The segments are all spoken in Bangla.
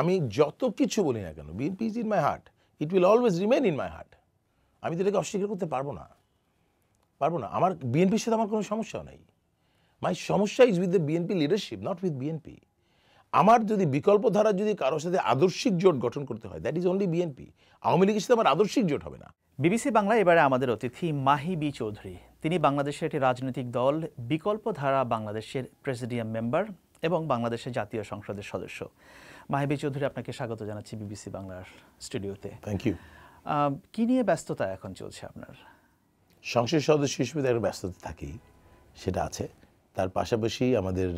আমি যত কিছু বলি না কেন BNP is in my heart it will always remain in my heart আমি তো এটাকে অস্বীকার করতে পারবো না পারবো না আমার বিএনপির সাথে আমার কোনো সমস্যা নেই মাই সমস্যা is with the BNP leadership not with BNP আমার যদি বিকল্প ধারা যদি কারোর সাথে আদর্শিক জোট গঠন করতে হয় that is only BNP Awami লীগের সাথে আমার আদর্শিক জোট হবে না বিবিসি বাংলা এবারে আমাদের অতিথি মাহি বি চৌধুরী তিনি বাংলাদেশের একটি রাজনৈতিক দল বিকল্প ধারা বাংলাদেশের প্রেসিডিয়াম মেম্বার এবং বাংলাদেশের জাতীয় সংসদের সদস্য মাহেবি চৌধুরী আপনাকে স্বাগত জানাচ্ছি বিবিসি বাংলার স্টুডিওতে থ্যাংক ইউ কি নিয়ে ব্যস্ততা এখন চলছে আপনার সংসদ সদস্য হিসেবে একটা ব্যস্ততা থাকি সেটা আছে তার পাশাপাশি আমাদের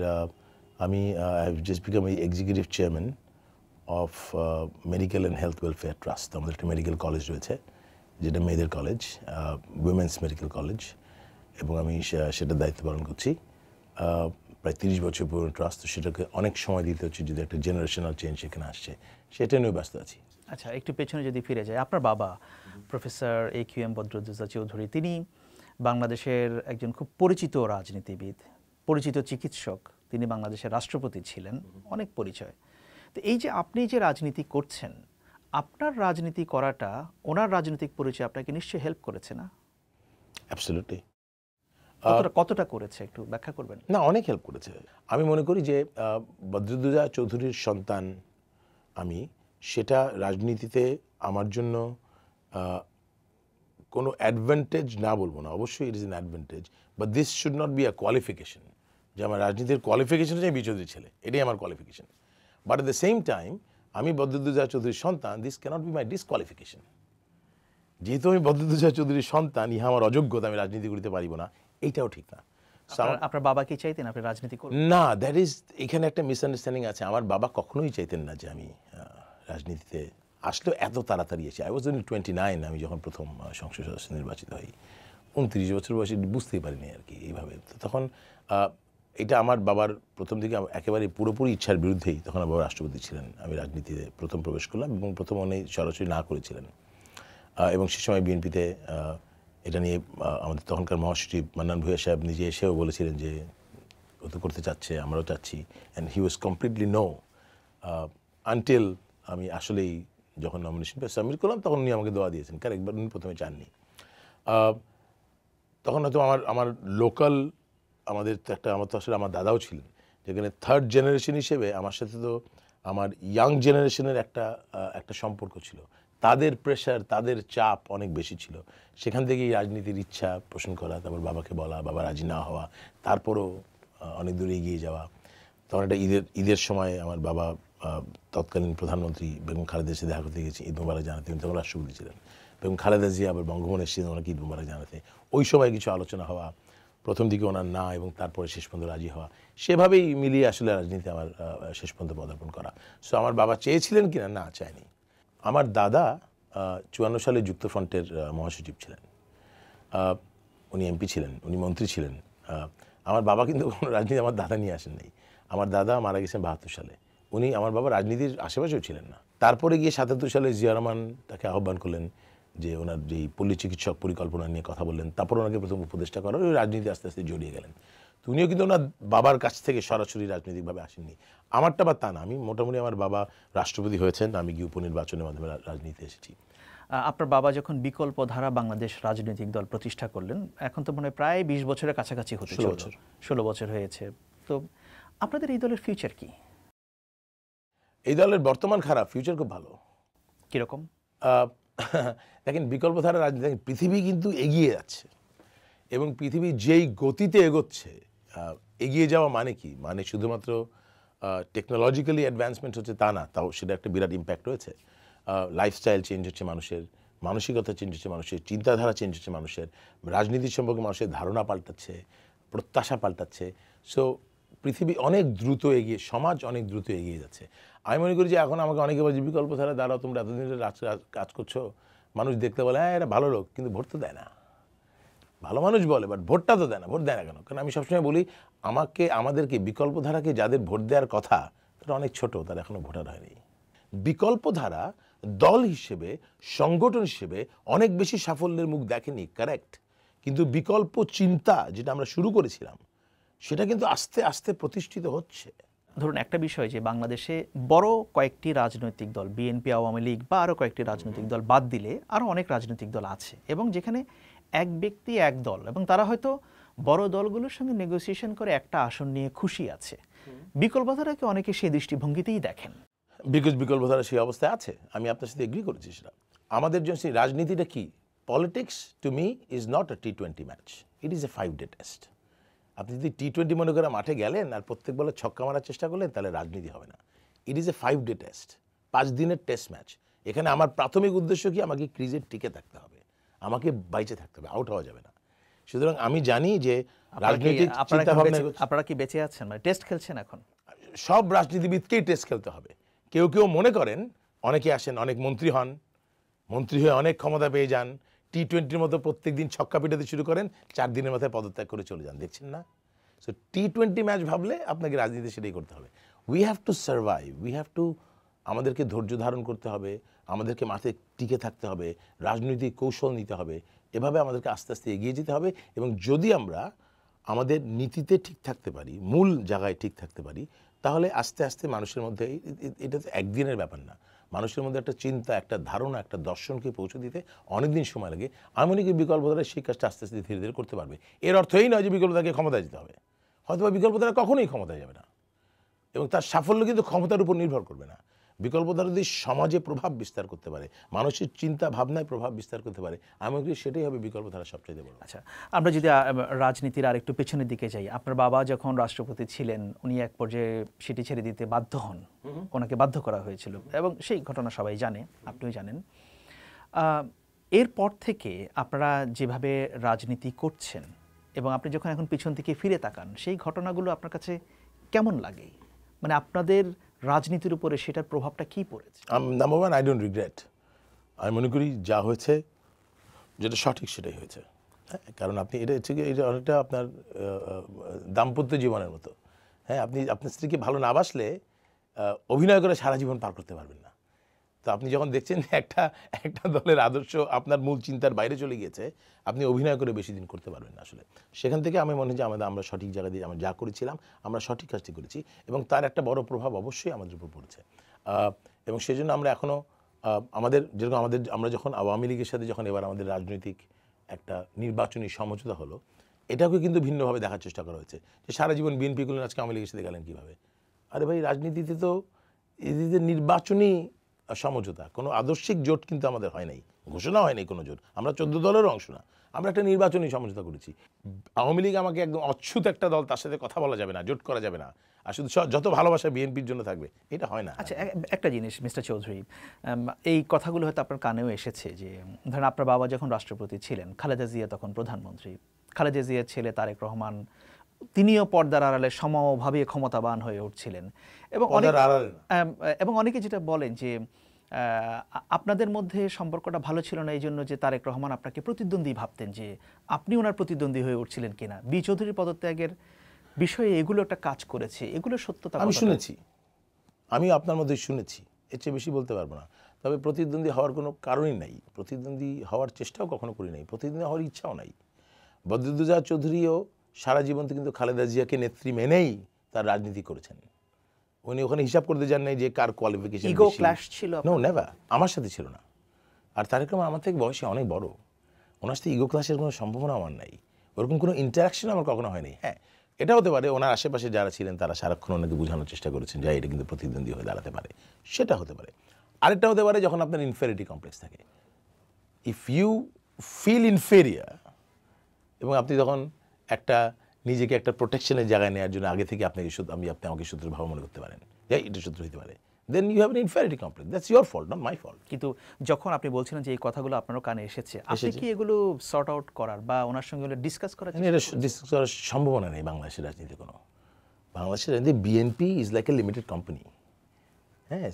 আমি just become executive chairman of medical and health welfare trust আমাদের একটা মেডিকেল কলেজ রয়েছে যেটা মেয়েদের কলেজ উইমেন্স মেডিকেল কলেজ এবং আমি সেটা দায়িত্ব পালন করছি প্রায় তিরিশ বছর পুরনো ট্রাস্ট তো সেটাকে অনেক সময় দিতে হচ্ছে যদি একটা জেনারেশনাল চেঞ্জ সেখানে আসছে সেটা নিয়েও ব্যস্ত আছি আচ্ছা একটু পেছনে যদি ফিরে যায় আপনার বাবা professor A Q M Badruddoza Chowdhury তিনি বাংলাদেশের একজন খুব পরিচিত রাজনীতিবিদ পরিচিত চিকিৎসক তিনি বাংলাদেশের রাষ্ট্রপতি ছিলেন অনেক পরিচয় তো এই যে আপনি যে রাজনীতি করছেন আপনার রাজনীতি করাটা ওনার রাজনৈতিক পরিচয় আপনাকে নিশ্চয়ই হেল্প করেছে না অ্যাবসলিউটলি কতটা কতটা করেছে একটু ব্যাখ্যা করবেন না অনেক হেল্প করেছে আমি মনে করি যে বদরুদ্দোজা চৌধুরীর সন্তান আমি সেটা রাজনীতিতে আমার জন্য কোনো অ্যাডভান্টেজ না বলবো না অবশ্যই it is an advantage but this should not be a qualification যে আমার রাজনীতির কোয়ালিফিকেশন হচ্ছে আমি বিচৌধুরী ছেলে এটাই আমার qualification but at the same time আমি বদরুদ্দোজা চৌধুরীর সন্তান this cannot be my disqualification যেহেতু আমি বদরুদ্দোজা চৌধুরীর সন্তান ইহা আমার অযোগ্যতা আমি রাজনীতি করতে পারিব না এইটাও ঠিক না আপনার বাবা কি চাইতেন আপনি রাজনীতি করবেন না দ্যাট ইজ এখানে একটা মিসআন্ডারস্ট্যান্ডিং আছে আমার বাবা কখনোই চাইতেন না যে আমি রাজনীতিতে আসলেও এত তাড়াতাড়ি এসে I was only twenty nine আমি যখন প্রথম সংসদ সদস্য নির্বাচিত হই উনত্রিশ বছর বয়সে বুঝতেই পারিনি আর কি এইভাবে তো তখন এটা আমার বাবার প্রথম দিকে একেবারে পুরোপুরি ইচ্ছার বিরুদ্ধেই তখন আমার রাষ্ট্রপতি ছিলেন আমি রাজনীতিতে প্রথম প্রবেশ করলাম এবং প্রথম উনি সরাসরি না করেছিলেন এবং সে সময় বিএনপিতে এটা নিয়ে আমাদের তখনকার মহাসচিব মান্নান ভূয়া সাহেব নিজে এসেও বলেছিলেন যে ও তো করতে চাচ্ছে আমরাও চাচ্ছি and he was completely new until আমি আসলেই যখন নমিনেশন পেয়ে সাবমিট করলাম তখন উনি আমাকে দোয়া দিয়েছেন কারণ একবার উনি প্রথমে চাননি তখন হয়তো আমার আমার লোকাল আমাদের একটা আমার তো আসলে আমার দাদাও ছিলেন যেখানে থার্ড জেনারেশন হিসেবে আমার সাথে তো আমার ইয়াং জেনারেশনের একটা একটা সম্পর্ক ছিল তাদের প্রেশার তাদের চাপ অনেক বেশি ছিল সেখান থেকেই রাজনীতির ইচ্ছা পোষণ করা তারপর বাবাকে বলা বাবা রাজি না হওয়া তারপরও অনেক দূরে এগিয়ে যাওয়া তখন একটা ঈদের ঈদের সময় আমার বাবা তৎকালীন প্রধানমন্ত্রী বেগম খালেদা সাথে দেখা করতে গেছি ঈদ মোবারক জানাতে তখন রাষ্ট্রপতি ছিলেন বেগম খালেদা জিয়া আবার বঙ্গভবনে এসেছিলেন ওনাকে ঈদ মোবারক জানাতে ওই সময় কিছু আলোচনা হওয়া প্রথম দিকে ওনার না এবং তারপরে শেষ পর্যন্ত রাজি হওয়া সেভাবেই মিলিয়ে আসলে রাজনীতি আমার শেষ পর্যন্ত পদার্পণ করা সো আমার বাবা চেয়েছিলেন কিনা না চায়নি আমার দাদা চুয়ান্ন সালে যুক্তফ্রন্টের মহাসচিব ছিলেন উনি এমপি ছিলেন উনি মন্ত্রী ছিলেন আমার বাবা কিন্তু কোনো রাজনীতি আমার দাদা নিয়ে আসেন নাই আমার দাদা মারা গেছেন বাহাত্তর সালে উনি আমার বাবা রাজনীতির আশেপাশেও ছিলেন না তারপরে গিয়ে সাতাত্তর সালে জিয়া রহমান তাকে আহ্বান করলেন যে ওনার যেই পল্লী চিকিৎসক পরিকল্পনা নিয়ে কথা বললেন তারপর ওনাকে প্রথম উপদেষ্টা করার ওই রাজনীতি আস্তে আস্তে জড়িয়ে গেলেন উনিও কিন্তু ওনার বাবার কাছ থেকে সরাসরি রাজনৈতিকভাবে আসেননি আমারটা বা তা না আমি মোটামুটি আমার বাবা রাষ্ট্রপতি হয়েছেন আমি গিয়ে উপনির্বাচনের মাধ্যমে রাজনীতিতে এসেছি আপনার বাবা যখন বিকল্প ধারা বাংলাদেশ রাজনৈতিক দল প্রতিষ্ঠা করলেন এখন তো মনে হয় প্রায় বিশ বছরের কাছাকাছি হতে বছর ষোলো বছর হয়েছে তো আপনাদের এই দলের ফিউচার কি এই দলের বর্তমান খারাপ ফিউচার খুব ভালো কীরকম দেখেন বিকল্প ধারা রাজনীতি পৃথিবী কিন্তু এগিয়ে যাচ্ছে এবং পৃথিবী যেই গতিতে এগোচ্ছে এগিয়ে যাওয়া মানে কি মানে শুধুমাত্র টেকনোলজিক্যালি অ্যাডভান্সমেন্ট হচ্ছে তা না তাও সেটা একটা বিরাট ইম্প্যাক্ট রয়েছে লাইফস্টাইল চেঞ্জ হচ্ছে মানুষের মানসিকতা চেঞ্জ হচ্ছে মানুষের চিন্তাধারা চেঞ্জ হচ্ছে মানুষের রাজনীতি সম্পর্কে মানুষের ধারণা পাল্টাচ্ছে প্রত্যাশা পাল্টাচ্ছে সো পৃথিবী অনেক দ্রুত এগিয়ে সমাজ অনেক দ্রুত এগিয়ে যাচ্ছে আমি মনে করি যে এখন আমাকে অনেকে বলছে বিকল্প ধারা দাঁড়াও তোমরা এতদিন কাজ করছো মানুষ দেখতে বলে হ্যাঁ এরা ভালো লোক কিন্তু ভোট তো দেয় না ভালো মানুষ বলে বাট ভোটটা তো দেয় না ভোট দেয় না কেন কারণ আমি সবসময় বলি আমাকে আমাদেরকে বিকল্প ধারাকে যাদের ভোট দেওয়ার কথা তারা অনেক ছোট তারা এখনও ভোটার হয়নি বিকল্প ধারা দল হিসেবে সংগঠন হিসেবে অনেক বেশি সাফল্যের মুখ দেখেনি কারেক্ট কিন্তু বিকল্প চিন্তা যেটা আমরা শুরু করেছিলাম সেটা কিন্তু আস্তে আস্তে প্রতিষ্ঠিত হচ্ছে ধরুন একটা বিষয় যে বাংলাদেশে বড় কয়েকটি রাজনৈতিক দল বিএনপি আওয়ামী লীগ বা আরও কয়েকটি রাজনৈতিক দল বাদ দিলে আরও অনেক রাজনৈতিক দল আছে এবং যেখানে এক ব্যক্তি এক দল এবং তারা হয়তো বড় দলগুলোর সঙ্গে নেগোসিয়েশন করে একটা আসন নিয়ে খুশি আছে বিকল্পধারাকে অনেকে সেই দৃষ্টিভঙ্গিতেই দেখেন বিকজ বিকল্পধারা সেই অবস্থায় আছে আমি আপনার সাথে এগ্রি করেছি সেটা আমাদের জন্য সেই রাজনীতিটা কি politics to me is not a T twenty match it is a five day test আপনি যদি টি টোয়েন্টি মনে করে মাঠে গেলেন আর প্রত্যেক বলে ছক্কা মারার চেষ্টা করলেন তাহলে রাজনীতি হবে না it is a five day test পাঁচ দিনের টেস্ট ম্যাচ এখানে আমার প্রাথমিক উদ্দেশ্য কি আমাকে ক্রিজের টিকে থাকতে হবে আমাকে বাইচে থাকতে হবে আউট হওয়া যাবে না সুতরাং আমি জানি যে রাজনৈতিক আপনারা কি বেঁচে আছেন মানে টেস্ট খেলছেন এখন সব রাজনীতিবিদকেই টেস্ট খেলতে হবে কেউ কেউ মনে করেন অনেকে আসেন অনেক মন্ত্রী হন মন্ত্রী হয়ে অনেক ক্ষমতা পেয়ে যান টি টোয়েন্টির মতো প্রত্যেক দিন ছক্কা পিটাতে শুরু করেন চার দিনের মাথায় পদত্যাগ করে চলে যান দেখছেন না সো টি টোয়েন্টি ম্যাচ ভাবলে আপনাকে রাজনীতি সেটাই করতে হবে we have to survive we have to আমাদেরকে ধৈর্য ধারণ করতে হবে আমাদেরকে মাঠে টিকে থাকতে হবে রাজনৈতিক কৌশল নিতে হবে এভাবে আমাদেরকে আস্তে আস্তে এগিয়ে যেতে হবে এবং যদি আমরা আমাদের নীতিতে ঠিক থাকতে পারি মূল জায়গায় ঠিক থাকতে পারি তাহলে আস্তে আস্তে মানুষের মধ্যে এটা তো একদিনের ব্যাপার না মানুষের মধ্যে একটা চিন্তা একটা ধারণা একটা দর্শনকে পৌঁছে দিতে অনেক দিন সময় লাগে আমি মনে করি বিকল্পধারা সেই কাজটা আস্তে আস্তে ধীরে ধীরে করতে পারবে এর অর্থ এই নয় যে বিকল্পতাকে ক্ষমতায় যেতে হবে হয়তো বা বিকল্পধারা কখনোই ক্ষমতায় যাবে না এবং তার সাফল্য কিন্তু ক্ষমতার উপর নির্ভর করবে না বিকল্পধারা যদি সমাজে প্রভাব বিস্তার করতে পারে মানুষের চিন্তা ভাবনায় প্রভাব বিস্তার করতে পারে আমি সেটাই হবে বিকল্পধারা সবচেয়ে বড় আচ্ছা আমরা যদি রাজনীতির আর একটু পেছনের দিকে যাই আপনার বাবা যখন রাষ্ট্রপতি ছিলেন উনি এক পর্যায়ে সেটি ছেড়ে দিতে বাধ্য হন ওনাকে বাধ্য করা হয়েছিল এবং সেই ঘটনা সবাই জানে আপনিও জানেন এরপর থেকে আপনারা যেভাবে রাজনীতি করছেন এবং আপনি যখন এখন পিছন থেকে ফিরে তাকান সেই ঘটনাগুলো আপনার কাছে কেমন লাগে মানে আপনাদের রাজনীতির উপরে সেটার প্রভাবটা কি পড়েছে number one I don't regret আমি মনে করি যা হয়েছে যেটা সঠিক সেটাই হয়েছে হ্যাঁ কারণ আপনি এটা হচ্ছে এটা অনেকটা আপনার দাম্পত্য জীবনের মতো হ্যাঁ আপনি আপনার স্ত্রীকে ভালো না বাসলে অভিনয় করে সারা জীবন পার করতে পারবেন না তো আপনি যখন দেখছেন একটা একটা দলের আদর্শ আপনার মূল চিন্তার বাইরে চলে গিয়েছে আপনি অভিনয় করে বেশি দিন করতে পারবেন না আসলে সেখান থেকে আমি মনে হয় যে আমাদের আমরা সঠিক জায়গা দিয়ে আমরা যা করেছিলাম আমরা সঠিক কাজটি করেছি এবং তার একটা বড় প্রভাব অবশ্যই আমাদের উপর পড়েছে এবং সেই জন্য আমরা এখনও আমাদের যেরকম আমাদের আমরা যখন আওয়ামী লীগের সাথে যখন এবার আমাদের রাজনৈতিক একটা নির্বাচনী সমঝোতা হলো এটাকে কিন্তু ভিন্নভাবে দেখার চেষ্টা করা হয়েছে যে সারা জীবন বিএনপি করলেন আজকে আওয়ামী লীগের সাথে গেলেন কীভাবে আরে ভাই রাজনীতিতে তো এদিকে নির্বাচনী সমঝোতা কোনো আদর্শিক জোট কিন্তু আমাদের হয় নাই ঘোষণা হয়নি কোনো জোট আমরা চোদ্দ দলের অংশ না আমরা একটা নির্বাচনী সমঝোতা করেছি আওয়ামী লীগ আমাকে একদম অচ্ছুত একটা দল তার সাথে কথা বলা যাবে না জোট করা যাবে না আর শুধু যত ভালোবাসা বিএনপির জন্য থাকবে এটা হয় না আচ্ছা একটা জিনিস মিস্টার চৌধুরী এই কথাগুলো হয়তো আপনার কানেও এসেছে যে ধরেন আপনার বাবা যখন রাষ্ট্রপতি ছিলেন খালেদা জিয়া তখন প্রধানমন্ত্রী খালেদা জিয়ার ছেলে তারেক রহমান তিনিও পর্দার আড়ালে সমভাবে ক্ষমতাবান হয়ে উঠছিলেন এবং অনেক এবং অনেকে যেটা বলেন যে আপনাদের মধ্যে সম্পর্কটা ভালো ছিল না এই জন্য যে তারেক রহমান আপনাকে প্রতিদ্বন্দ্বী ভাবতেন যে আপনি ওনার প্রতিদ্বন্দ্বী হয়ে উঠছিলেন কিনা বি চৌধুরীর পদত্যাগের বিষয়ে এগুলো একটা কাজ করেছে এগুলো সত্যতা আমি শুনেছি আমি আপনার মধ্যে শুনেছি এর চেয়ে বেশি বলতে পারবো না তবে প্রতিদ্বন্দ্বী হওয়ার কোনো কারণই নাই প্রতিদ্বন্দ্বী হওয়ার চেষ্টাও কখনো করি নাই প্রতিদ্বন্দ্বী হওয়ার ইচ্ছাও নাই বদরুদ্দুজা চৌধুরীও সারা জীবন কিন্তু খালেদা জিয়াকে নেত্রী মেনেই তার রাজনীতি করেছেন উনি ওখানে হিসাব করতে যান নাই যে কার কোয়ালিফিকেশন ইগো ক্লাস ছিল নো নেভার আমার সাথে ছিল না আর তারেক রহমান আমার থেকে বয়সে অনেক বড় ওনার সাথে ইগো ক্লাসের কোনো সম্ভাবনা আমার নাই ওরকম কোনো ইন্টারাকশন আমার কখনো হয়নি হ্যাঁ এটা হতে পারে ওনার আশেপাশে যারা ছিলেন তারা সারাক্ষণ ওনাকে বোঝানোর চেষ্টা করেছেন যে এটা কিন্তু প্রতিদ্বন্দ্বী হয়ে দাঁড়াতে পারে সেটা হতে পারে আরেকটা হতে পারে যখন আপনার ইনফেরিটি কমপ্লেক্স থাকে ইফ ইউ ফিল ইনফেরিয়ার এবং আপনি যখন একটা নিজেকে একটা প্রোটেকশনের জায়গায় নেওয়ার জন্য আগে থেকে আপনাকে আমি আপনি আমাকে শত্রু ভাব মনে করতে পারেন যাই এটা শত্রু হতে পারে then you have an inferiority complex that's your fault not my fault কিন্তু যখন আপনি বলছিলেন যে এই কথাগুলো আপনারও কানে এসেছে আপনি কি এগুলো সর্ট আউট করার বা ওনার সঙ্গে হলে ডিসকাস করার এটা ডিসকাস করার সম্ভাবনা নেই বাংলাদেশের রাজনীতি কোনো বাংলাদেশের রাজনীতি BNP is like a limited company হ্যাঁ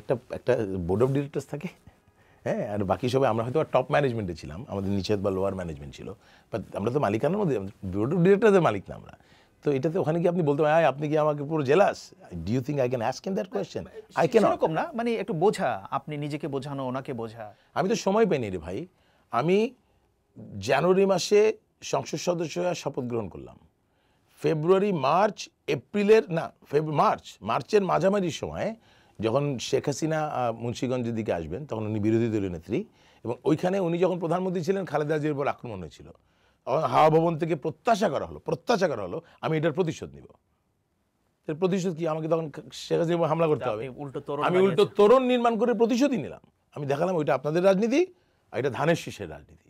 একটা একটা বোর্ড অফ ডিরেক্টর্স থাকে হ্যাঁ আর বাকি সবাই আমরা হয়তো টপ ম্যানেজমেন্টে ছিলাম আমাদের নিচের বা লোয়ার ম্যানেজমেন্ট ছিল বাট আমরা তো মালিকানার মধ্যে বোর্ড অফ ডিরেক্টরদের মালিক না আমরা তো এটাতে ওখানে কি আপনি বলতে পারেন আপনি কি আমাকে পুরো jealous do you think I can ask in that question I can এরকম না মানে একটু বোঝা আপনি নিজেকে বোঝানো ওনাকে বোঝা আমি তো সময় পাইনি রে ভাই আমি জানুয়ারি মাসে সংসদ সদস্য শপথ গ্রহণ করলাম ফেব্রুয়ারি মার্চ এপ্রিলের না ফেব্রুয়ারি মার্চ মার্চের মাঝামাঝি সময় যখন শেখ হাসিনা মুন্সীগঞ্জের দিকে আসবেন তখন উনি বিরোধী দলীয় নেত্রী এবং ওইখানে উনি যখন প্রধানমন্ত্রী ছিলেন খালেদা জিয়ার উপর আক্রমণ হয়েছিল হাওয়া ভবন থেকে প্রত্যাশা করা হলো প্রত্যাশা করা হলো আমি এটার প্রতিশোধ নিব এর প্রতিশোধ কি আমাকে তখন শেখ হাসিনা হামলা করতে হবে আমি উল্টো তরুণ নির্মাণ করে প্রতিশোধই নিলাম আমি দেখালাম ওইটা আপনাদের রাজনীতি আর এটা ধানের শীষের রাজনীতি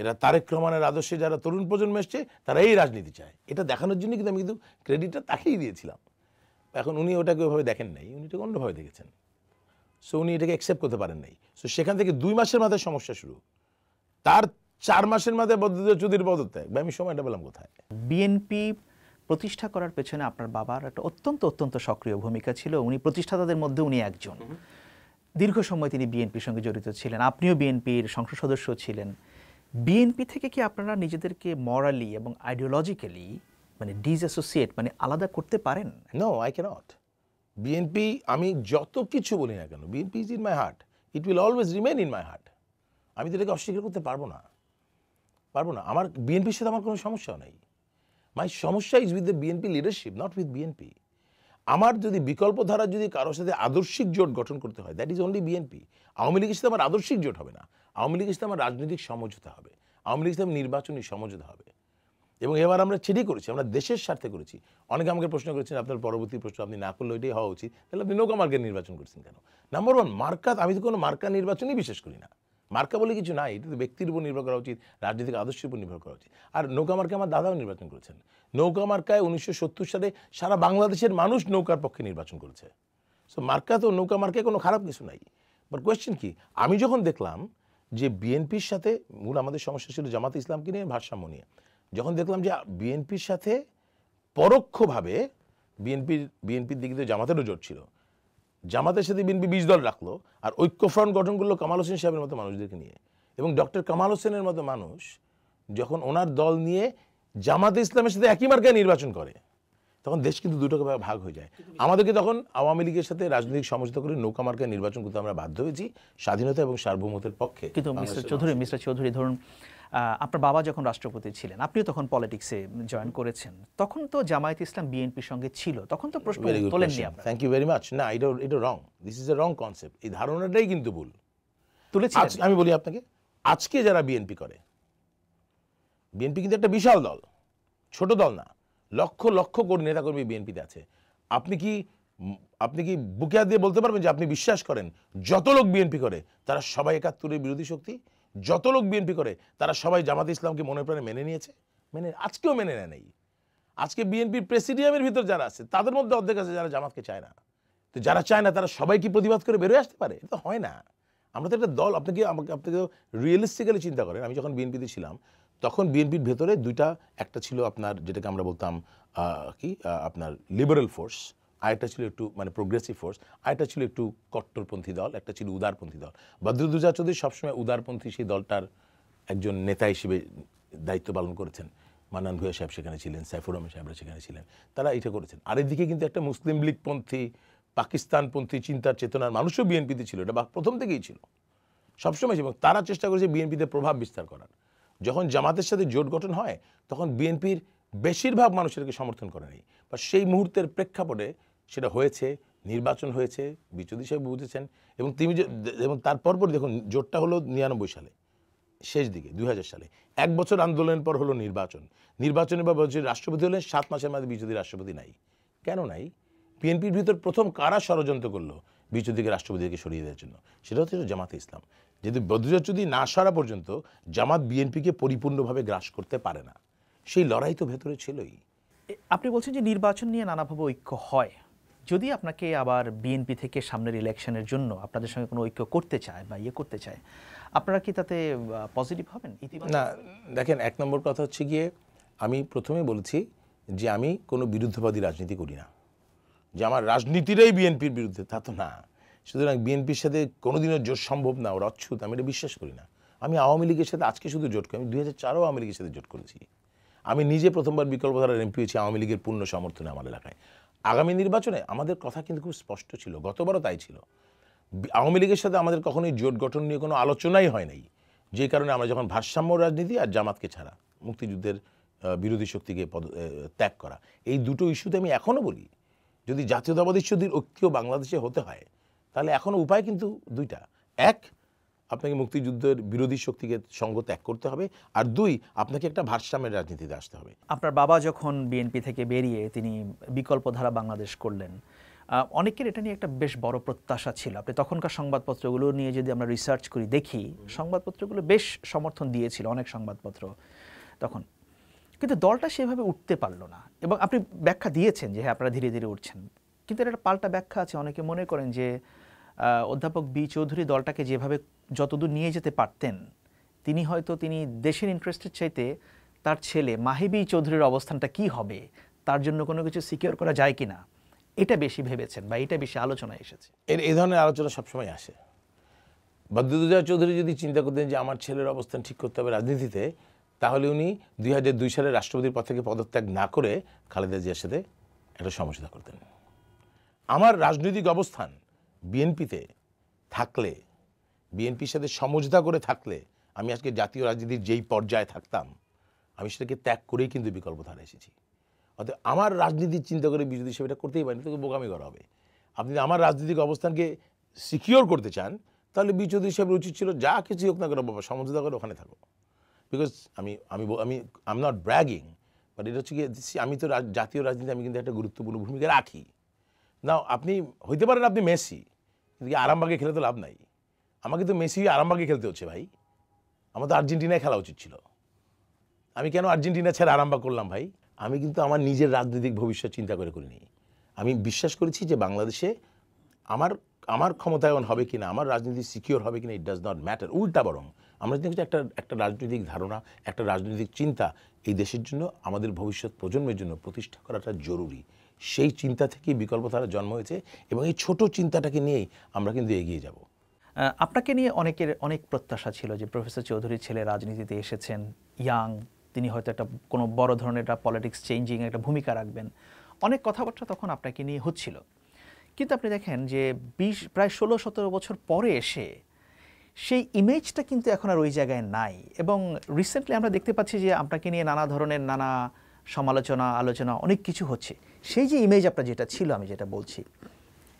এরা তারেক রহমানের আদর্শে যারা তরুণ প্রজন্ম এসছে তারা এই রাজনীতি চায় এটা দেখানোর জন্য কিন্তু আমি কিন্তু ক্রেডিটটা তাকেই দিয়েছিলাম এখন উনি ওটাকে ওইভাবে দেখেন নাই উনি এটাকে অন্যভাবে দেখেছেন সো উনি এটাকে অ্যাকসেপ্ট করতে পারেন নাই সো সেখান থেকে দুই মাসের মাথায় সমস্যা শুরু তার চার মাসের মাথায় বদ্যুত চৌধুরীর পদত্যাগ বা আমি সময়টা পেলাম কোথায় বিএনপি প্রতিষ্ঠা করার পেছনে আপনার বাবার একটা অত্যন্ত অত্যন্ত সক্রিয় ভূমিকা ছিল উনি প্রতিষ্ঠাতাদের মধ্যে উনি একজন দীর্ঘ সময় তিনি বিএনপির সঙ্গে জড়িত ছিলেন আপনিও বিএনপির সংসদ সদস্য ছিলেন বিএনপি থেকে কি আপনারা নিজেদেরকে মরালি এবং আইডিওলজিক্যালি মানে ডিসোসিয়েট মানে আলাদা করতে পারেন নো আই ক্যানট বিএনপি আমি যত কিছু বলি না কেন BNP is in my heart it will always remain in my heart আমি তো এটাকে অস্বীকার করতে পারবো না পারবো না আমার বিএনপির সাথে আমার কোনো সমস্যাও নেই মাই সমস্যা is with the BNP leadership not with BNP আমার যদি বিকল্প ধারা যদি কারোর সাথে আদর্শিক জোট গঠন করতে হয় that is only BNP Awami লীগের সাথে আমার আদর্শিক জোট হবে না আওয়ামী লীগের সাথে আমার রাজনৈতিক সমঝোতা হবে আওয়ামী লীগের সাথে নির্বাচনী সমঝোতা হবে এবং এবার আমরা সেটাই করেছি আমরা দেশের স্বার্থে করেছি অনেকে আমাকে প্রশ্ন করেছেন আপনার পরবর্তী প্রশ্ন আপনি না করলে ওইটাই হওয়া উচিত তাহলে আপনি নৌকা মার্কা নির্বাচন করছেন কেন নাম্বার ওয়ান মার্কা আমি তো কোনো মার্কা নির্বাচনই বিশ্বাস করি না মার্কা বলে কিছু নাই এটা তো ব্যক্তির উপর নির্ভর করা উচিত রাজনৈতিক আদর্শের উপর নির্ভর করা উচিত আর নৌকা মার্কা আমার দাদাও নির্বাচন করেছেন নৌকা মার্কায় উনিশশো সত্তর সালে সারা বাংলাদেশের মানুষ নৌকার পক্ষে নির্বাচন করেছে সো মার্কা তো নৌকা মার্কায় কোনো খারাপ কিছু নাই বাট কোয়েশ্চেন কি আমি যখন দেখলাম যে বিএনপির সাথে মূল আমাদের সমস্যা ছিল জামাত ইসলামকে নিয়ে ভারসাম্য নিয়ে যখন দেখলাম যে বিএনপির সাথে পরোক্ষভাবে বিএনপির বিএনপির দিকে জামাতেরও জোট ছিল জামাতের সাথে বিএনপি বিশ দল রাখলো আর ঐক্যফ্রন্ট গঠন করলো কামাল হোসেন সাহেবের মতো মানুষদেরকে নিয়ে এবং ডক্টর কামাল হোসেনের মতো মানুষ যখন ওনার দল নিয়ে জামাত ইসলামের সাথে একই মার্কায় নির্বাচন করে তখন দেশ কিন্তু দুটো ভাগ হয়ে যায় আমাদেরকে তখন আওয়ামী লীগের সাথে রাজনৈতিক সমঝোতা করে নৌকা মার্কায় নির্বাচন করতে আমরা বাধ্য হয়েছি স্বাধীনতা এবং সার্বভৌমতের পক্ষে কিন্তু মিস্টার চৌধুরী মিস্টার চৌধুরী ধরুন আপনার বাবা যখন রাষ্ট্রপতি ছিলেন আপনিও তখন পলিটিক্সে জয়েন করেছেন তখন তো জামায়াত ইসলাম বিএনপির সঙ্গে ছিল তখন তো প্রশ্ন তোলেননি আপনি থ্যাংক ইউ ভেরি মাচ না এটা এটা wrong this is a wrong concept এই ধারণাটাই কিন্তু ভুল তুলেছি আমি বলি আপনাকে আজকে যারা বিএনপি করে বিএনপি কিন্তু একটা বিশাল দল ছোট দল না লক্ষ লক্ষ কোটি নেতা কর্মী বিএনপিতে আছে আপনি কি আপনি কি বুকে দিয়ে বলতে পারবেন যে আপনি বিশ্বাস করেন যত লোক বিএনপি করে তারা সবাই একাত্তরের বিরোধী শক্তি যত লোক বিএনপি করে তারা সবাই জামাত ইসলামকে মনে প্রাণে মেনে নিয়েছে মেনে আজকেও মেনে নেয় নেই আজকে বিএনপির প্রেসিডিয়ামের ভিতর যারা আছে তাদের মধ্যে অর্ধেক আছে যারা জামাতকে চায় না তো যারা চায় না তারা সবাই কি প্রতিবাদ করে বেরোয় আসতে পারে এটা তো হয় না আমরা তো একটা দল আপনাকে আমাকে আপনাকে রিয়েলিস্টিক্যালি চিন্তা করেন আমি যখন বিএনপিতে ছিলাম তখন বিএনপির ভেতরে দুইটা একটা ছিল আপনার যেটাকে আমরা বলতাম কি আপনার লিবারেল ফোর্স আরেকটা ছিল একটু মানে প্রোগ্রেসিভ ফোর্স আরেকটা ছিল একটু কট্টরপন্থী দল একটা ছিল উদারপন্থী দল বদ্রদুজা চৌধুরী সবসময় উদারপন্থী সেই দলটার একজন নেতা হিসেবে দায়িত্ব পালন করেছেন মানান ভুয়া সাহেব সেখানে ছিলেন সাইফুর রহমান সাহেবরা সেখানে ছিলেন তারা এটা করেছেন দিকে কিন্তু একটা মুসলিম লীগপন্থী পাকিস্তানপন্থী চিন্তার চেতনার মানুষও বিএনপিতে ছিল এটা বা প্রথম থেকেই ছিল সবসময় এবং তারা চেষ্টা করেছে বিএনপিতে প্রভাব বিস্তার করার যখন জামাতের সাথে জোট গঠন হয় তখন বিএনপির বেশিরভাগ মানুষেরকে সমর্থন করেনি বা সেই মুহূর্তের প্রেক্ষাপটে সেটা হয়েছে নির্বাচন হয়েছে বিচুদি সাহেব বুঝেছেন এবং তিনি এবং তার পর দেখুন জোটটা হলো নিরানব্বই সালে শেষ দিকে দুই সালে এক বছর আন্দোলনের পর হলো নির্বাচন নির্বাচনে বা বছর রাষ্ট্রপতি হলেন সাত মাসের মাঝে বিচুদি রাষ্ট্রপতি নাই কেন নাই বিএনপির ভিতর প্রথম কারা ষড়যন্ত্র করলো বিচুদিকে রাষ্ট্রপতিকে সরিয়ে দেওয়ার জন্য সেটা হচ্ছে জামাতে ইসলাম যেহেতু বদরুজার যদি না সরা পর্যন্ত জামাত বিএনপিকে পরিপূর্ণভাবে গ্রাস করতে পারে না সেই লড়াই তো ভেতরে ছিলই আপনি বলছেন যে নির্বাচন নিয়ে নানাভাবে ঐক্য হয় যদি আপনাকে আবার বিএনপি থেকে সামনের ইলেকশনের জন্য আপনাদের সঙ্গে কোনো ঐক্য করতে চায় বা ইয়ে করতে চায় আপনারা কি তাতে পজিটিভ হবেন না দেখেন এক নম্বর কথা হচ্ছে গিয়ে আমি প্রথমে বলেছি যে আমি কোনো বিরুদ্ধবাদী রাজনীতি করি না যে আমার রাজনীতিরাই বিএনপির বিরুদ্ধে তা তো না সুতরাং বিএনপির সাথে কোনোদিনও জোট সম্ভব না ওর অচ্ছুত আমি এটা বিশ্বাস করি না আমি আওয়ামী লীগের সাথে আজকে শুধু জোট করি আমি দুই হাজার চারও আওয়ামী লীগের সাথে জোট করেছি আমি নিজে প্রথমবার বিকল্পধারার এমপি হয়েছি আওয়ামী লীগের পূর্ণ সমর্থনে আমার এলাকায় আগামী নির্বাচনে আমাদের কথা কিন্তু খুব স্পষ্ট ছিল গতবারও তাই ছিল আওয়ামী লীগের সাথে আমাদের কখনোই জোট গঠন নিয়ে কোনো আলোচনাই হয় নাই যে কারণে আমরা যখন ভারসাম্য রাজনীতি আর জামাতকে ছাড়া মুক্তিযুদ্ধের বিরোধী শক্তিকে পদ ত্যাগ করা এই দুটো ইস্যুতে আমি এখনও বলি যদি জাতীয়তাবাদী ইস্যুদের ঐক্য বাংলাদেশে হতে হয় তাহলে এখনও উপায় কিন্তু দুইটা এক আপনাকে মুক্তিযুদ্ধের বিরোধী শক্তিকে সঙ্গ ত্যাগ করতে হবে আর দুই আপনাকে একটা ভারসাম্যের রাজনীতিতে আসতে হবে আপনার বাবা যখন বিএনপি থেকে বেরিয়ে তিনি বিকল্প ধারা বাংলাদেশ করলেন অনেকের এটা নিয়ে একটা বেশ বড় প্রত্যাশা ছিল আপনি তখনকার সংবাদপত্রগুলো নিয়ে যদি আমরা রিসার্চ করি দেখি সংবাদপত্রগুলো বেশ সমর্থন দিয়েছিল অনেক সংবাদপত্র তখন কিন্তু দলটা সেভাবে উঠতে পারলো না এবং আপনি ব্যাখ্যা দিয়েছেন যে হ্যাঁ আপনারা ধীরে ধীরে উঠছেন কিন্তু এর একটা পাল্টা ব্যাখ্যা আছে অনেকে মনে করেন যে অধ্যাপক বি চৌধুরী দলটাকে যেভাবে যতদূর নিয়ে যেতে পারতেন তিনি হয়তো তিনি দেশের ইন্টারেস্টের চাইতে তার ছেলে মাহিবি চৌধুরীর অবস্থানটা কি হবে তার জন্য কোনো কিছু সিকিওর করা যায় কি না এটা বেশি ভেবেছেন বা এটা বেশি আলোচনায় এসেছে এর এই ধরনের আলোচনা সবসময় আসে বদ্যুদা চৌধুরী যদি চিন্তা করতেন যে আমার ছেলের অবস্থান ঠিক করতে হবে রাজনীতিতে তাহলে উনি দুই হাজার দুই সালে রাষ্ট্রপতির পদ থেকে পদত্যাগ না করে খালেদা জিয়ার সাথে একটা সমঝোতা করতেন আমার রাজনৈতিক অবস্থান বিএনপিতে থাকলে বিএনপির সাথে সমঝোতা করে থাকলে আমি আজকে জাতীয় রাজনীতির যেই পর্যায়ে থাকতাম আমি সেটাকে ত্যাগ করেই কিন্তু বিকল্প ধারে এসেছি অর্থাৎ আমার রাজনীতির চিন্তা করে বিরোধী হিসেবে এটা করতেই পারেন তোকে বোকামি করা হবে আপনি আমার রাজনৈতিক অবস্থানকে সিকিওর করতে চান তাহলে বিচৌধুরী হিসেবে উচিত ছিল যা কিছু হোক না কেন বাবা সমঝোতা করে ওখানে থাকো বিকজ আমি আমি আমি আম নট ব্র্যাগিং বাট এটা হচ্ছে কি আমি তো জাতীয় রাজনীতি আমি কিন্তু একটা গুরুত্বপূর্ণ ভূমিকা রাখি না আপনি হইতে পারেন আপনি মেসি কিন্তু আরামবাগে খেলে তো লাভ নাই আমাকে তো মেসি আরামবাগে খেলতে হচ্ছে ভাই আমার তো আর্জেন্টিনায় খেলা উচিত ছিল আমি কেন আর্জেন্টিনা ছেড়ে আরামবাগ করলাম ভাই আমি কিন্তু আমার নিজের রাজনৈতিক ভবিষ্যৎ চিন্তা করে করিনি আমি বিশ্বাস করেছি যে বাংলাদেশে আমার আমার ক্ষমতায়ন হবে কি না আমার রাজনীতি সিকিওর হবে কি না ইট ডাজ নট ম্যাটার উল্টা বরং আমরা যদি একটা একটা রাজনৈতিক ধারণা একটা রাজনৈতিক চিন্তা এই দেশের জন্য আমাদের ভবিষ্যৎ প্রজন্মের জন্য প্রতিষ্ঠা করাটা জরুরি সেই চিন্তা থেকেই বিকল্প তারা জন্ম হয়েছে এবং এই ছোট চিন্তাটাকে নিয়েই আমরা কিন্তু এগিয়ে যাব আপনাকে নিয়ে অনেকের অনেক প্রত্যাশা ছিল যে প্রফেসর চৌধুরীর ছেলে রাজনীতিতে এসেছেন ইয়াং তিনি হয়তো একটা কোনো বড় ধরনের একটা পলিটিক্স চেঞ্জিং একটা ভূমিকা রাখবেন অনেক কথাবার্তা তখন আপনাকে নিয়ে হচ্ছিল কিন্তু আপনি দেখেন যে বিশ প্রায় ষোলো সতেরো বছর পরে এসে সেই ইমেজটা কিন্তু এখন আর ওই জায়গায় নাই এবং রিসেন্টলি আমরা দেখতে পাচ্ছি যে আপনাকে নিয়ে নানা ধরনের নানা সমালোচনা আলোচনা অনেক কিছু হচ্ছে সেই যে ইমেজ আপনার যেটা ছিল আমি যেটা বলছি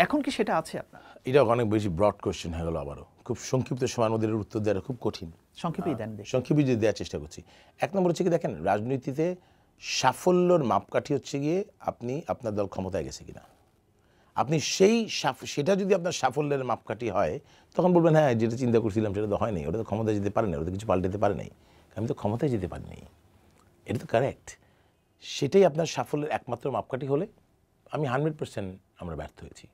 এখন কি সেটা আছে আপনার এটা অনেক বেশি ব্রড কোয়েশ্চেন হয়ে গেল আবারও খুব সংক্ষিপ্ত সময়ের মধ্যে উত্তর দেওয়া খুব কঠিন সংক্ষিপ্তই দেন সংক্ষিপ্ত যদি দেওয়ার চেষ্টা করছি এক নম্বর হচ্ছে কি দেখেন রাজনীতিতে সাফল্যর মাপকাঠি হচ্ছে গিয়ে আপনি আপনার দল ক্ষমতায় গেছে কিনা আপনি সেই সেটা যদি আপনার সাফল্যের মাপকাঠি হয় তখন বলবেন হ্যাঁ যেটা চিন্তা করছিলাম সেটা তো হয়নি ওটা তো ক্ষমতায় যেতে পারে না ওটা তো কিছু পাল্টাতে পারে নাই আমি তো ক্ষমতায় যেতে পারিনি এটা তো কারেক্ট সেটাই আপনার সাফল্যের একমাত্র মাপকাঠি হলে আমি হান্ড্রেড পার্সেন্ট আমরা ব্যর্থ হয়েছি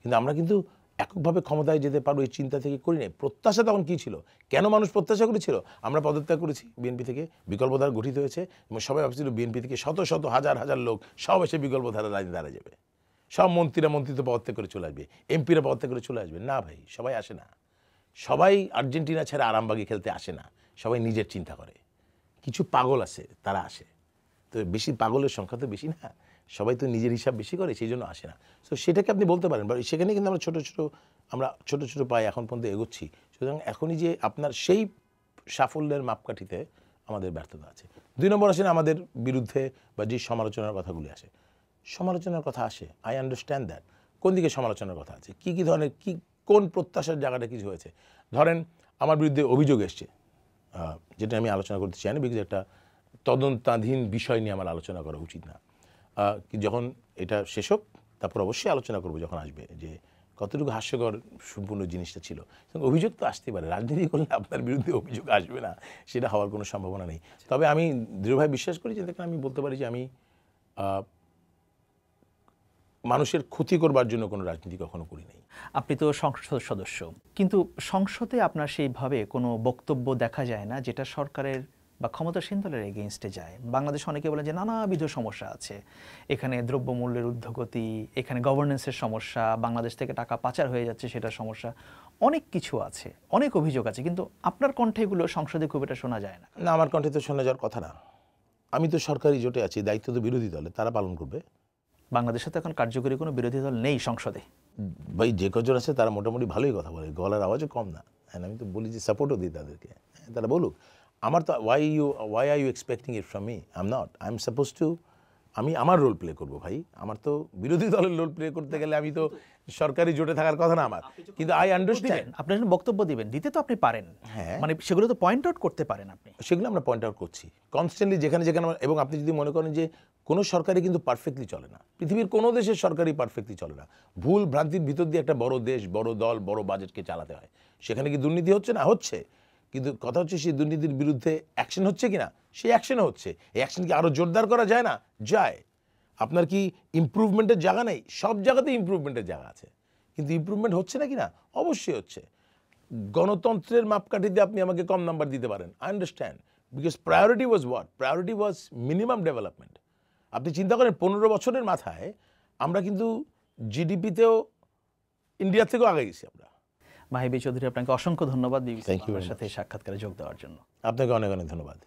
কিন্তু আমরা কিন্তু এককভাবে ক্ষমতায় যেতে পারবো এই চিন্তা থেকে করি নাই প্রত্যাশা তখন কী ছিল কেন মানুষ প্রত্যাশা করেছিল আমরা পদত্যাগ করেছি বিএনপি থেকে বিকল্প ধারা গঠিত হয়েছে এবং সবাই ভাবছিল বিএনপি থেকে শত শত হাজার হাজার লোক সব এসে বিকল্প ধারা রাজনীতি দাঁড়া যাবে সব মন্ত্রীরা মন্ত্রী তো পদত্যাগ করে চলে আসবে এমপিরা পদত্যাগ করে চলে আসবে না ভাই সবাই আসে না সবাই আর্জেন্টিনা ছাড়া আরামবাগে খেলতে আসে না সবাই নিজের চিন্তা করে কিছু পাগল আছে তারা আসে তো বেশি পাগলের সংখ্যা তো বেশি না সবাই তো নিজের হিসাব বেশি করে সেই জন্য আসে না তো সেটাকে আপনি বলতে পারেন বা সেখানে কিন্তু আমরা ছোটো ছোটো আমরা ছোটো ছোটো পায়ে এখন পর্যন্ত এগোচ্ছি সুতরাং এখনই যে আপনার সেই সাফল্যের মাপকাঠিতে আমাদের ব্যর্থতা আছে দুই নম্বর আসেন আমাদের বিরুদ্ধে বা যে সমালোচনার কথাগুলি আসে সমালোচনার কথা আসে আই আন্ডারস্ট্যান্ড দ্যাট কোন দিকে সমালোচনার কথা আছে কী কী ধরনের কী কোন প্রত্যাশার জায়গাটা কিছু হয়েছে ধরেন আমার বিরুদ্ধে অভিযোগ এসছে যেটা আমি আলোচনা করতে চাই না বিকজ একটা তদন্তাধীন বিষয় নিয়ে আমার আলোচনা করা উচিত না যখন এটা শেষ হোক তারপর অবশ্যই আলোচনা করবো যখন আসবে যে কতটুকু হাস্যকর সম্পূর্ণ জিনিসটা ছিল অভিযোগ তো আসতে পারে রাজনীতি করলে আপনার বিরুদ্ধে অভিযোগ আসবে না সেটা হওয়ার কোনো সম্ভাবনা নেই তবে আমি দৃঢ়ভাবে বিশ্বাস করি যে আমি বলতে পারি যে আমি মানুষের ক্ষতি করবার জন্য কোনো রাজনীতি কখনো করি নাই আপনি তো সংসদ সদস্য কিন্তু সংসদে আপনার সেইভাবে কোনো বক্তব্য দেখা যায় না যেটা সরকারের বা ক্ষমতাসীন দলের এগেইনস্টে যায় বাংলাদেশ অনেকে বলেন যে নানাবিধ সমস্যা আছে এখানে দ্রব্যমূল্যের ঊর্ধ্বগতি এখানে গভর্নেন্সের সমস্যা বাংলাদেশ থেকে টাকা পাচার হয়ে যাচ্ছে সেটা সমস্যা অনেক কিছু আছে অনেক অভিযোগ আছে কিন্তু আপনার কণ্ঠে এগুলো সংসদে খুব এটা শোনা যায় না না আমার কণ্ঠে তো শোনা যাওয়ার কথা না আমি তো সরকারি জোটে আছি দায়িত্ব তো বিরোধী দলে তারা পালন করবে বাংলাদেশে তো এখন কার্যকরী কোনো বিরোধী দল নেই সংসদে ভাই যে কজন আছে তারা মোটামুটি ভালোই কথা বলে গলার আওয়াজও কম না আমি তো বলি যে সাপোর্টও দিই তাদেরকে হ্যাঁ, তারা বলুক আমার তো why you why are you expecting it from me am not I am suppose to আমি আমার রোল প্লে করব ভাই আমার তো বিরোধী দলের রোল প্লে করতে গেলে আমি তো সরকারি জোটে থাকার কথা না আমার কিন্তু আই আন্ডারস্ট্যান্ড আপনি বক্তব্য দিবেন দিতে তো আপনি পারেন হ্যাঁ মানে সেগুলো তো পয়েন্ট আউট করতে পারেন আপনি সেগুলো আমরা পয়েন্ট আউট করছি কনস্ট্যান্টলি যেখানে যেখানে এবং আপনি যদি মনে করেন যে কোনো সরকারই কিন্তু পারফেক্টলি চলে না পৃথিবীর কোনো দেশের সরকারই পারফেক্টলি চলে না ভুল ভ্রান্তির ভিতর দিয়ে একটা বড় দেশ বড় দল বড় বাজেটকে চালাতে হয় সেখানে কি দুর্নীতি হচ্ছে না হচ্ছে কিন্তু কথা হচ্ছে সেই দুর্নীতির বিরুদ্ধে অ্যাকশন হচ্ছে কি না সেই অ্যাকশনও হচ্ছে এই অ্যাকশন কি আরও জোরদার করা যায় না যায় আপনার কি ইম্প্রুভমেন্টের জায়গা নেই সব জায়গাতেই ইম্প্রুভমেন্টের জায়গা আছে কিন্তু ইম্প্রুভমেন্ট হচ্ছে না কি না অবশ্যই হচ্ছে গণতন্ত্রের মাপকাঠিতে আপনি আমাকে কম নাম্বার দিতে পারেন I understand because priority was what priority was minimum development আপনি চিন্তা করেন পনেরো বছরের মাথায় আমরা কিন্তু জিডিপিতেও ইন্ডিয়া থেকেও আগে গেছি আমরা মাহিবী চৌধুরী আপনাকে অসংখ্য ধন্যবাদ বিবিসি সাথে সাক্ষাৎকারে যোগ দেওয়ার জন্য আপনাকে অনেক অনেক ধন্যবাদ